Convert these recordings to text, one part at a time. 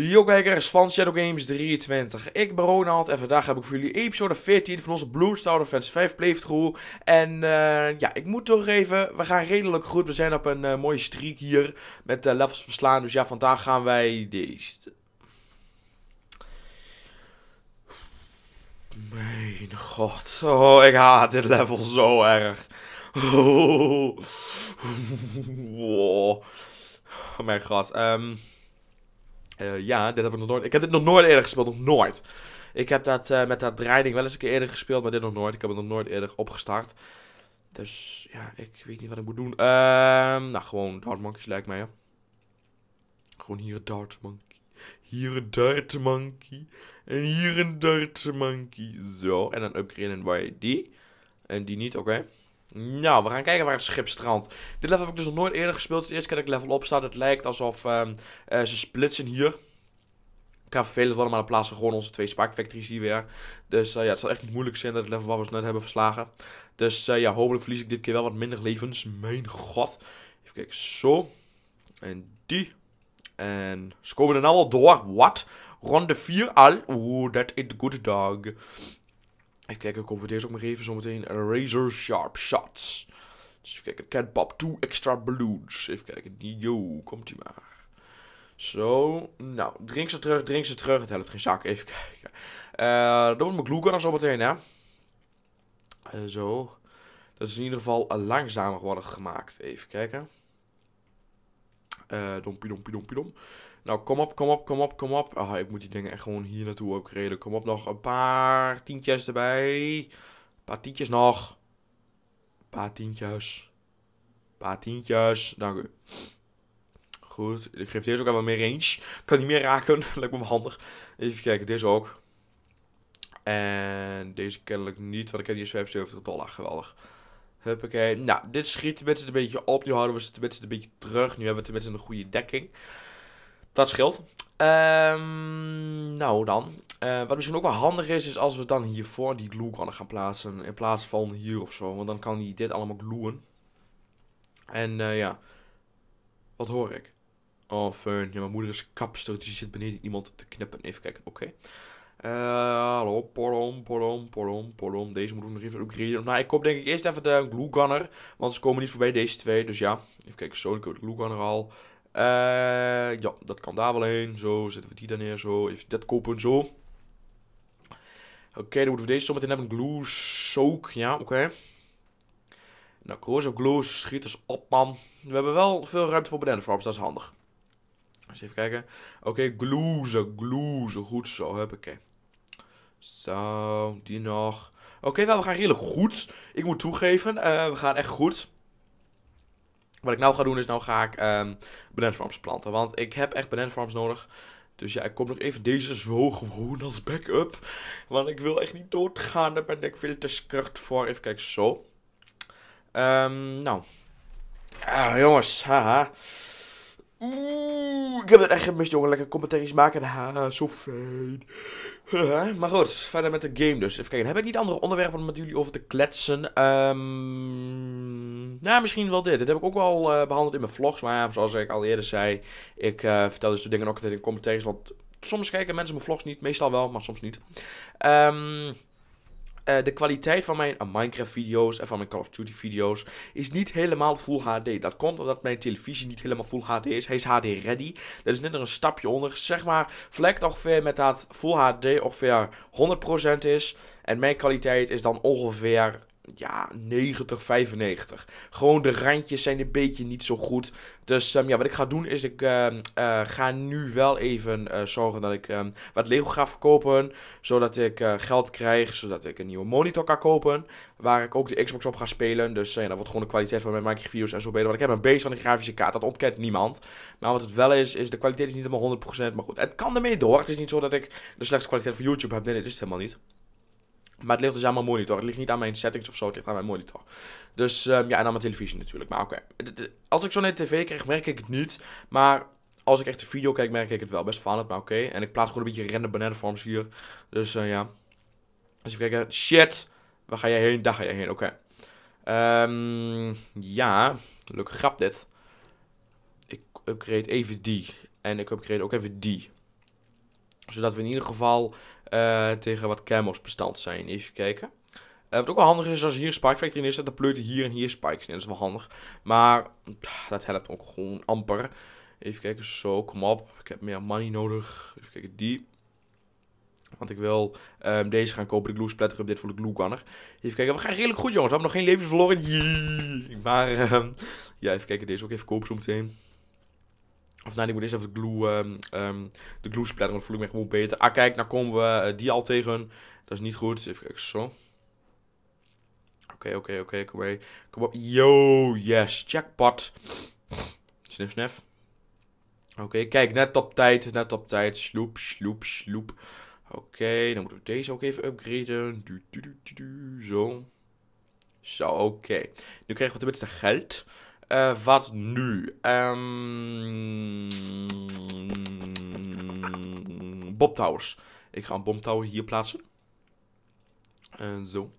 Yo kijkers van Shadow Games 23, ik ben Ronald en vandaag heb ik voor jullie episode 14 van onze Blue fans 5 playthrough. En eh, ja, ik moet toch even. we gaan redelijk goed, we zijn op een eh, mooie streak hier met uh, levels verslaan. Dus ja, vandaag gaan wij deze... Mijn god, oh ik haat dit level zo erg. Oh, oh mijn god, ehm... Eh, ja, dit heb ik nog nooit. Ik heb dit nog nooit eerder gespeeld, nog nooit. Ik heb dat eh, met dat draining wel eens een keer eerder gespeeld, maar dit nog nooit. Ik heb het nog nooit eerder opgestart. Dus ja, ik weet niet wat ik moet doen. Ehm, nou, gewoon Dart Monkeys lijkt mij, Gewoon hier een Dart Monkey. Hier een Dart Monkey. En hier een Dart Monkey. Zo, en dan upgraden wij die. En die niet, oké. Nou, we gaan kijken waar het schip strandt. Dit level heb ik dus nog nooit eerder gespeeld. Het is dus de eerste keer dat ik level op staat, Het lijkt alsof ehm, eh, ze splitsen hier. Ik ga vervelend worden, maar dan plaatsen gewoon onze twee Factories hier weer. Dus eh, ja, het zal echt niet moeilijk zijn dat het level wat we net hebben verslagen. Dus eh, ja, hopelijk verlies ik dit keer wel wat minder levens. Mijn god. Even kijken, zo. En die. En ze komen er nou al door. Wat? Ronde 4 al. Oeh, dat is good dog. Even kijken, ik over deze ook nog even zometeen. Razor Sharp Shots. Dus even kijken, Cat Pop 2 Extra Balloons. Even kijken, yo, komt ie maar. Zo, nou, drink ze terug, drink ze terug. Het helpt geen zak, even kijken. Uh, dan wordt mijn gluegunner zo meteen, hè. Eh, zo. Dat is in ieder geval langzamer worden gemaakt. Even kijken. Uh, eh, dompie, dompie, dompie, dom. Nou, kom op, kom op, kom op, kom op. Ah, ik moet die dingen echt gewoon hier naartoe upgraden. Kom op, nog een paar tientjes erbij. Een paar tientjes nog. Een paar tientjes. Een paar tientjes. Dank u. Goed, ik geef deze ook even meer range. Kan niet meer raken, lijkt me handig. Even kijken, deze ook. En deze kennelijk niet, want ik heb hier 75 dollar. Geweldig. Huppakee. Nou, dit schiet tenminste een beetje op. Nu houden we ze tenminste een beetje terug. Nu hebben we tenminste een goede dekking. Dat scheelt. Um, nou dan. Eh, wat misschien ook wel handig is, is als we dan hiervoor die gunner gaan plaatsen. In plaats van hier of zo. Want dan kan hij dit allemaal gloeien. En eh, ja. Wat hoor ik? Oh, fun. Ja, mijn moeder is kapster. Ze dus zit beneden iemand te knippen. Even kijken. Oké. Okay. Eh, hallo, porom, porom, porom, porom. Deze moeten we nog even upgraden. Nou, ik koop denk ik eerst even de glue gunner. Want ze komen niet voorbij deze twee. Dus ja, even kijken. Zo, ik heb de glue gunner al. Uh, ja, dat kan daar wel heen. Zo, zetten we die daar neer. Zo, even dat kopen. Zo. Oké, dan moeten we deze zometeen hebben. Glue, soak. Ja, oké. Okay. Nou, corrosive glue, schieters op, man. We hebben wel veel ruimte voor banana farms, dat is handig. eens even kijken. Oké, okay, glue ze Goed zo, huppakee. Zo, die nog. Oké, wel, we gaan redelijk goed. Ik moet toegeven, eh, we gaan echt goed. Wat ik nou ga doen is, nou ga ik um, planten. Want ik heb echt bananenfarms nodig. Dus ja, ik kom nog even deze zo gewoon als backup. Want ik wil echt niet doodgaan. Daar ben ik veel te skracht voor. Even kijken, zo. Ehm, nou. Ah, jongens, haha. Oeh, ik heb het echt gemist, jongen. Lekker commentaries maken. Ha, zo fijn. maar goed, verder met de game dus. Even kijken. Heb ik niet andere onderwerpen om met jullie over te kletsen? Ehm nou, misschien wel dit. Dit heb ik ook wel eh, behandeld in mijn vlogs. Maar zoals ik al eerder zei, ik uh, vertel dus de dingen ook altijd in commentaries. Want soms kijken mensen mijn vlogs niet. Meestal wel, maar soms niet. Ehm... Eh, de kwaliteit van mijn eh, Minecraft-video's en van mijn Call of Duty-video's is niet helemaal full HD. Dat komt omdat mijn televisie niet helemaal full HD is. Hij is HD-ready. Dat is net er een stapje onder. Zeg maar, vlekt ongeveer met dat full HD ongeveer 100% is. En mijn kwaliteit is dan ongeveer ja, 90, 95. Gewoon de randjes zijn een beetje niet zo goed. Dus ehm, ja, wat ik ga doen is ik ehm, eh, ga nu wel even eh, zorgen dat ik ehm, wat Lego ga verkopen. Zodat ik eh, geld krijg, zodat ik een nieuwe monitor kan kopen. Waar ik ook de Xbox op ga spelen. Dus ja, dat wordt gewoon de kwaliteit van mijn ik videos en zo beter. Want ik heb een beetje van een grafische kaart, dat ontkent niemand. Maar wat het wel is, is de kwaliteit is niet helemaal 100%. Maar goed, het kan ermee door. Het is niet zo dat ik de slechtste kwaliteit van YouTube heb. Nee, nee, dat is het helemaal niet. Maar het ligt dus aan mijn monitor. Het ligt niet aan mijn settings of zo. Het ligt aan mijn monitor. Dus ehm, ja, en aan mijn televisie natuurlijk. Maar oké. Als ik zo net tv krijg, merk ik het niet. Maar als ik echt de video kijk, merk ik het wel. Best van het, maar oké. En ik plaats gewoon een beetje random banana hier. Dus eh, ja. Als dus je kijkt, shit. Waar ga jij heen? Daar ga jij heen, oké. Okay. Ehm, ja, leuk grap dit. Ik upgrade even die. En ik upgrade ook even die. Zodat we in ieder geval eh, tegen wat camels bestand zijn. Even kijken. Eh, wat ook wel handig is, als je hier Spike Factory is dan pleurt je hier en hier spikes in. Dat is wel handig. Maar dat helpt ook gewoon amper. Even kijken, zo, kom op. Ik heb meer money nodig. Even kijken, die. Want ik wil ehm, deze gaan kopen, de glue splatter dit voor de glue gunner. Even kijken, we gaan redelijk goed jongens. We hebben nog geen levens verloren. Maar um, ja, even kijken, deze ook even kopen zo meteen. Of nee, nou, ik moet eerst even de glue, um, um, de glue splatteren. want voel ik me gewoon beter. Ah, kijk, nou komen we eh, die al tegen. Dat is niet goed. Even kijken, zo. Oké, oké, oké, kom mee. Kom op. Yo, yes, jackpot. Snif, snif. Oké, kijk, net op tijd, net op tijd. Sloep, sloep, sloep. Oké, dan moeten we deze ook even upgraden. zo. Zo, oké. Okay. Nu krijgen we tenminste geld. Eh, wat nu? Um, Bob Towers. Ik ga een Tower hier plaatsen. En zo.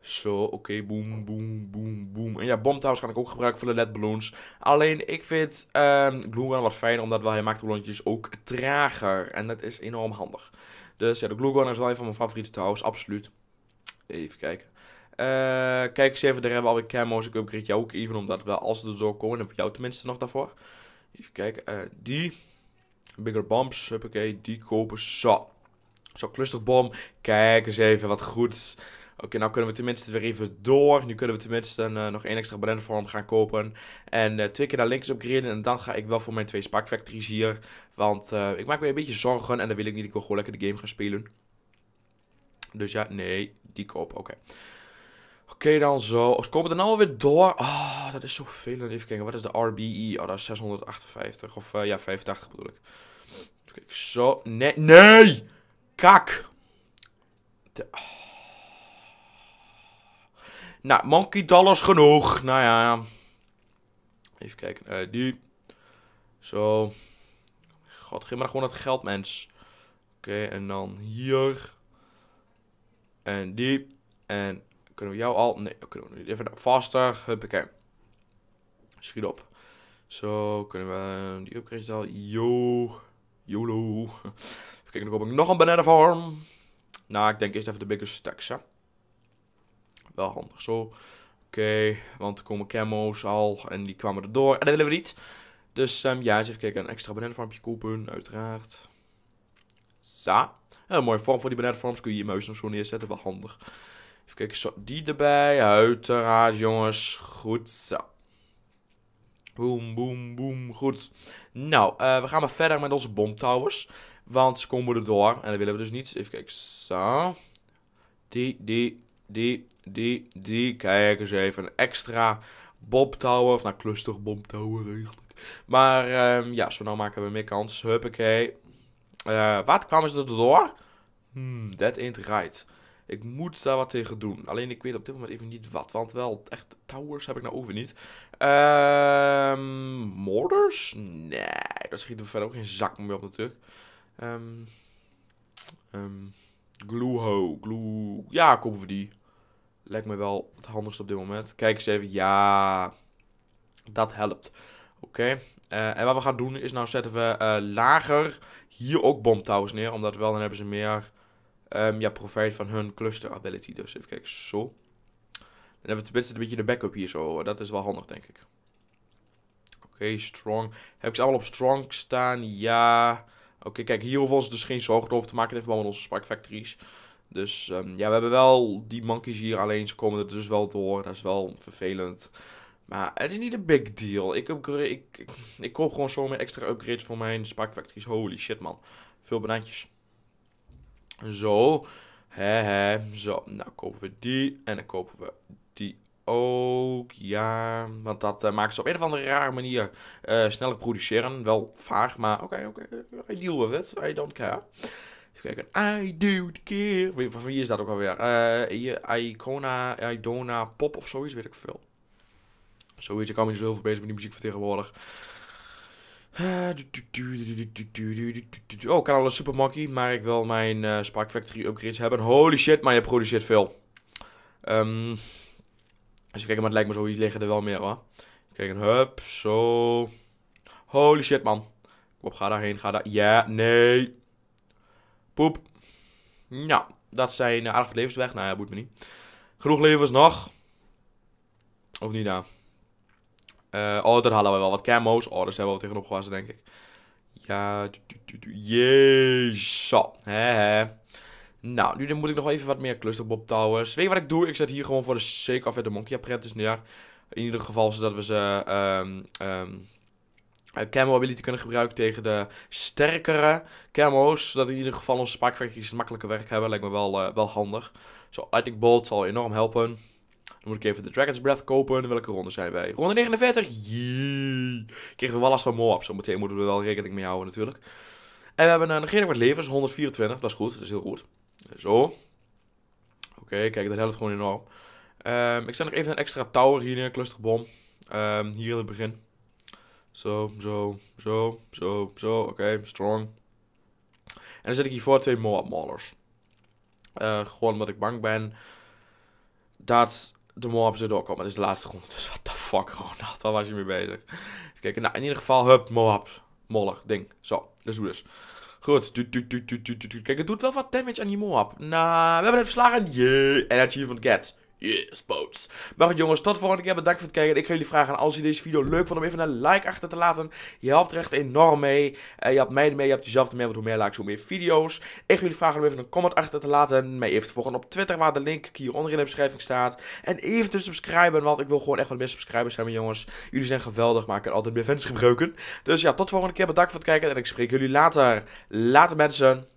Zo, oké, okay, boom, boom, boom, boom. En ja, bomtowers kan ik ook gebruiken voor de balloons. Alleen, ik vind ehm, Glue Gunner wat fijner, omdat wel, hij maakt de ballonnetjes ook trager. En dat is enorm handig. Dus ja, de Glue Gunner is wel een van mijn favoriete towers, absoluut. Even kijken. Uh, kijk eens even, daar hebben we alweer camo's. Ik upgrade jou ook even, omdat we als ze erdoor komen, dan voor jou tenminste nog daarvoor. Even kijken, uh, die. Bigger bombs, huppakee, die kopen. Zo. Zo, clusterbom. Kijk eens even, wat goed. Oké, nou kunnen we tenminste weer even door. Nu kunnen we tenminste eh, nog één extra bananenvorm gaan kopen. En twee keer naar links upgraden. En dan ga ik wel voor mijn twee factories hier. Want ik maak me een beetje zorgen. En dan wil ik niet. Ik wil gewoon lekker de game gaan spelen. Dus ja, nee, die kopen. Oké. Oké, dan zo. Ze komen er nou alweer door. Ah, dat is zoveel. Even kijken, wat is de RBE? Oh, dat is 658. Of eh, ja, 85 bedoel ik. Even kijken, zo. Nee, nee! Kak! Ah. Nou, monkey dollars genoeg. Nou ja. Even kijken. Eh, die. Zo. God, geef maar gewoon het geld, mens. Oké, en dan hier. En die. En kunnen we jou al? Nee, dat kunnen we niet. Even faster, huppakee. Schiet op. Zo, kunnen we die upgrade al? Yo, YOLO. Even kijken, dan kom ik nog een banana Nou, ik denk eerst even de bigger stacks, hè. Wel handig zo. Oké, want er komen camo's al en die kwamen erdoor. En dat willen we niet. Dus ehm, ja, eens even kijken. Een extra bananenfarmpje kopen, uiteraard. Zo. Ja, een mooie vorm voor die farms. Kun je je muis nog zo neerzetten, wel handig. Even kijken, zo, die erbij. Uiteraard, jongens. Goed zo. Boom, boom, boom. Goed. Nou, eh, we gaan maar verder met onze bomtowers. Want ze komen er door En dat willen we dus niet. Even kijken. Zo. Die, die, die, die, die. Kijk eens even. Een extra bomtower. Of nou, cluster bomtower eigenlijk. Maar um, ja, zo nou maken we meer kans. Huppakee. Eh, wat kwamen ze erdoor? Hmm, that ain't right. Ik moet daar wat tegen doen. Alleen ik weet op dit moment even niet wat. Want wel, echt, towers heb ik nou over niet. Um, ehm, morders? Nee, daar schiet we verder ook geen zak meer op natuurlijk. Um, um, Gluho. Glue... Ja, komen we die. Lijkt me wel het handigste op dit moment. Kijk eens even. Ja, dat helpt. Oké. Eh, en wat we gaan doen is nou zetten we eh, lager hier ook towers neer. Omdat wel dan hebben ze meer Ehm, ja, profijt van hun cluster ability. Dus even kijken, zo. Dan hebben we tenminste een beetje de backup hier zo. Dat is wel handig, denk ik. Oké, strong. Heb ik ze allemaal op strong staan? Ja. Oké, kijk, hier of we ons dus geen zorgen over te maken. even wel met onze Spark Factories. Dus ehm, ja, we hebben wel die monkeys hier. Alleen ze komen er dus wel door. Dat is wel vervelend. Maar het is niet een big deal. Ik, ik, ik, koop gewoon zo meer extra upgrades voor mijn Spark Factories. Holy shit, man. Veel bedaantjes. Zo. He, he, zo. Nou kopen we die. En dan kopen we die ook. Ja. Want dat eh, maakt maken ze op een of andere rare manier uh, sneller produceren. Wel vaag, maar oké, oké. I deal with it. I don't care. Even kijken. I don't care. Van wie is dat ook alweer? Uh, Icona, Idona Pop of zoiets, weet ik veel. Zoiets, ik hou me niet zo heel veel bezig met die muziek van tegenwoordig. Oh, ik kan alle Super makkie, maar ik wil mijn uh, eh, Spark Factory upgrades hebben. Holy shit, maar je produceert veel. als je kijkt, maar het lijkt me zo, hier liggen er wel meer hoor. Kijk, een hup, zo. Holy shit, man. Kom op, ga daarheen, ga daar. Ja, nee. Poep. Nou, dat zijn uh, aardig levens weg. Nou ja, boeit me niet. Genoeg levens nog. Of niet, nou. Eh, oh, daar halen we wel wat camo's. Oh, daar zijn we wel tegenop gewassen, denk ik. Ja, yes! Zo, hè, hè. Nou, nu moet ik nog even wat meer clusterbob towers. Weet je wat ik doe? Ik zet hier gewoon voor de sake of de monkey apprentice In ieder geval zodat we ze... Um, camo ability kunnen gebruiken tegen de sterkere camo's. Zodat in ieder geval onze sparkfactories makkelijker werk hebben. Lijkt me wel, eh, wel handig. Zo, so, lightning bolt zal enorm helpen. Dan moet ik even de Dragon's Breath kopen. En welke ronde zijn wij? Ronde 49. Jee. Kregen we wel last van Moab. Zometeen moeten we wel rekening mee houden natuurlijk. En we hebben een regering wat levens. 124. Dat is goed. Dat is heel goed. Zo. Oké, kijk, dat helpt gewoon enorm. Ehm, ik zet nog even een extra tower hier neer. Clusterbom. Um, hier in het begin. Zo, zo, zo, zo, zo. Oké, strong. En dan zet ik hiervoor twee Moab Maulers. Eh, gewoon omdat ik bang ben dat de Moab ze doorkomen. Dat is de laatste grond. Dus wat de fuck, gewoon, Waar was je mee bezig? Even kijken. Nou, in ieder geval, hup, Moab. Moller, ding. Zo, dus hoe dus? Goed. Kijk, het doet wel wat damage aan die Moab. Nou, we hebben het verslagen. Yeah. En achievement gets. Yes, boys. Maar goed jongens, tot volgende keer. Bedankt voor het kijken. Ik ga jullie vragen, als je deze video leuk vond, om even een like achter te laten. Je helpt er echt enorm mee. Eh, je helpt mij ermee, je helpt jezelf ermee, want hoe meer likes, hoe meer video's. Ik ga jullie vragen om even een comment achter te laten. Mij even te volgen op Twitter, waar de link hieronder in de beschrijving staat. En even te subscriben, want ik wil gewoon echt wat meer subscribers hebben jongens. Jullie zijn geweldig, maar ik kan altijd meer fans gebruiken. Dus ja, tot volgende keer. Bedankt voor het kijken en ik spreek jullie later. Later mensen.